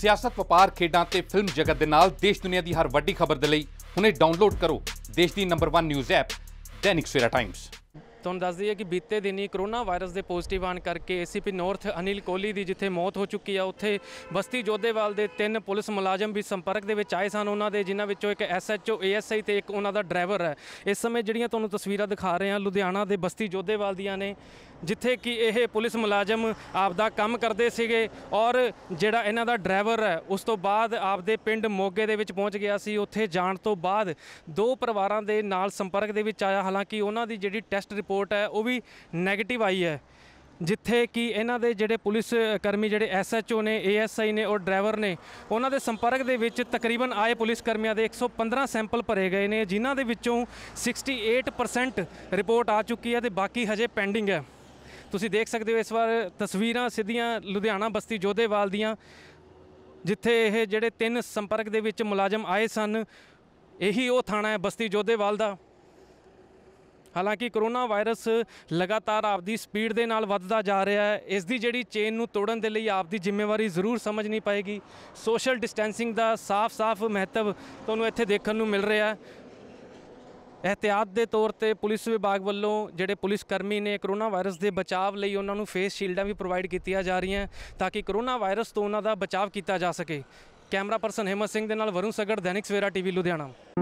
ਸਿਆਸਤ ਵਪਾਰ ਖੇਡਾਂ ਤੇ ਫਿਲਮ ਜਗਤ ਦੇ ਨਾਲ ਦੇਸ਼ ਦੁਨੀਆ ਦੀ ਹਰ ਵੱਡੀ ਖਬਰ ਦੇ ਲਈ ਹੁਣੇ ਡਾਊਨਲੋਡ ਕਰੋ ਦੇਸ਼ ਦੀ number 1 news app Dainik Savera Times ਤੁਹਾਨੂੰ ਦੱਸ ਦਈਏ ਕਿ ਬੀਤੇ ਦਿਨੀ ਕਰੋਨਾ ਵਾਇਰਸ ਦੇ ਪੋਜ਼ਿਟਿਵ ਆਣ ਕਰਕੇ ACP ਨਾਰਥ ਅਨਿਲ ਕੋਹਲੀ ਦੀ ਜਿੱਥੇ ਮੌਤ ਹੋ ਚੁੱਕੀ ਆ ਉੱਥੇ ਬਸਤੀ ਜੋਧੇਵਾਲ ਦੇ ਤਿੰਨ ਪੁਲਿਸ ਮੁਲਾਜ਼ਮ ਵੀ ਸੰਪਰਕ ਦੇ ਵਿੱਚ ਆਏ ਸਨ ਉਹਨਾਂ ਦੇ ਜਿਨ੍ਹਾਂ ਵਿੱਚੋਂ ਇੱਕ ਐਸਐਚਓ ਏਐਸਆਈ ਤੇ ਇੱਕ ਉਹਨਾਂ ਦਾ ਡਰਾਈਵਰ ਹੈ ਇਸ ਸਮੇਂ ਜਿਹੜੀਆਂ ਤੁਹਾਨੂੰ ਤਸਵੀਰਾਂ ਦਿਖਾ ਰਹੇ ਹਾਂ ਲੁਧਿਆਣਾ ਦੇ ਬਸਤੀ ਜੋਧੇਵਾਲ ਦੀਆਂ ਨੇ ਜਿੱਥੇ ਕਿ ਇਹ ਪੁਲਿਸ ਮੁਲਾਜ਼ਮ ਆਪਦਾ ਕੰਮ ਕਰਦੇ ਸੀਗੇ ਔਰ ਜਿਹੜਾ ਇਹਨਾਂ ਦਾ ਡਰਾਈਵਰ ਹੈ ਉਸ ਤੋਂ ਬਾਅਦ ਆਪਦੇ ਪਿੰਡ ਮੋਗੇ ਦੇ ਵਿੱਚ ਪਹੁੰਚ ਗਿਆ ਸੀ ਉੱਥੇ ਜਾਣ ਤੋਂ ਬਾਅਦ ਦੋ ਪਰਿਵਾਰਾਂ ਦੇ ਨਾਲ ਸੰਪਰਕ ਦੇ ਵਿੱਚ ਆਇਆ ਹਾਲਾਂਕਿ ਉਹਨਾਂ ਦੀ ਜਿਹੜੀ ਟੈਸਟ ਰਿਪੋਰਟ ਰਿਪੋਰਟ ਹੈ ਉਹ ਵੀ 네ਗੇਟਿਵ ਆਈ ਹੈ ਜਿੱਥੇ ਕਿ ਇਹਨਾਂ ਦੇ ਜਿਹੜੇ ਪੁਲਿਸ ਕਰਮੀ ਜਿਹੜੇ ਐਸਐਚਓ ਨੇ ਏਐਸਆਈ ਨੇ ਔਰ ਡਰਾਈਵਰ ਨੇ ਉਹਨਾਂ ਦੇ ਸੰਪਰਕ ਦੇ ਵਿੱਚ ਤਕਰੀਬਨ ਆਏ ਪੁਲਿਸ ਕਰਮੀਆਂ ਦੇ 115 ਸੈਂਪਲ ਭਰੇ ਗਏ ਨੇ ਜਿਨ੍ਹਾਂ ਦੇ ਵਿੱਚੋਂ 68% ਰਿਪੋਰਟ ਆ ਚੁੱਕੀ ਹੈ ਤੇ ਬਾਕੀ ਹਜੇ ਪੈਂਡਿੰਗ ਹੈ ਤੁਸੀਂ ਦੇਖ ਸਕਦੇ ਹੋ ਇਸ ਵਾਰ ਤਸਵੀਰਾਂ ਸਿੱਧੀਆਂ ਲੁਧਿਆਣਾ ਬਸਤੀ ਜੋਧੇਵਾਲ ਦੀਆਂ ਜਿੱਥੇ ਇਹ ਜਿਹੜੇ ਤਿੰਨ ਸੰਪਰਕ ਦੇ ਵਿੱਚ ਮੁਲਾਜ਼ਮ ਆਏ ਸਨ ਇਹੀ ਉਹ ਥਾਣਾ ਹੈ ਬਸਤੀ ਜੋਧੇਵਾਲ ਦਾ ਹਾਲਾਂਕਿ ਕਰੋਨਾ ਵਾਇਰਸ ਲਗਾਤਾਰ ਆਪਦੀ ਸਪੀਡ ਦੇ ਨਾਲ ਵੱਧਦਾ ਜਾ ਰਿਹਾ ਹੈ ਇਸ ਦੀ ਜਿਹੜੀ ਚੇਨ ਨੂੰ ਤੋੜਨ ਦੇ ਲਈ ਆਪਦੀ ਜ਼ਿੰਮੇਵਾਰੀ ਜ਼ਰੂਰ ਸਮਝਣੀ ਪਏਗੀ ਸੋਸ਼ਲ ਡਿਸਟੈਂਸਿੰਗ ਦਾ ਸਾਫ਼-ਸਾਫ਼ ਮਹੱਤਵ ਤੁਹਾਨੂੰ ਇੱਥੇ ਦੇਖਣ ਨੂੰ ਮਿਲ ਰਿਹਾ ਹੈ ਇhtiyat ਦੇ ਤੌਰ ਤੇ ਪੁਲਿਸ ਵਿਭਾਗ ਵੱਲੋਂ ਜਿਹੜੇ ਪੁਲਿਸ ਕਰਮੀ ਨੇ ਕਰੋਨਾ ਵਾਇਰਸ ਦੇ ਬਚਾਵ ਲਈ ਉਹਨਾਂ ਨੂੰ ਫੇਸ ਸ਼ੀਲਡਾਂ ਵੀ ਪ੍ਰੋਵਾਈਡ ਕੀਤੀਆਂ ਜਾ ਰਹੀਆਂ ਤਾਂ ਕਿ ਕਰੋਨਾ ਵਾਇਰਸ ਤੋਂ ਉਹਨਾਂ ਦਾ ਬਚਾਵ ਕੀਤਾ ਜਾ ਸਕੇ ਕੈਮਰਾ ਪਰਸਨ ਹਿਮਤ ਸਿੰਘ ਦੇ ਨਾਲ ਵਰੁਣ ਸਗੜ ਦੈਨਿਕ ਸਵੇਰਾ ਟੀਵੀ ਲੁਧਿਆਣਾ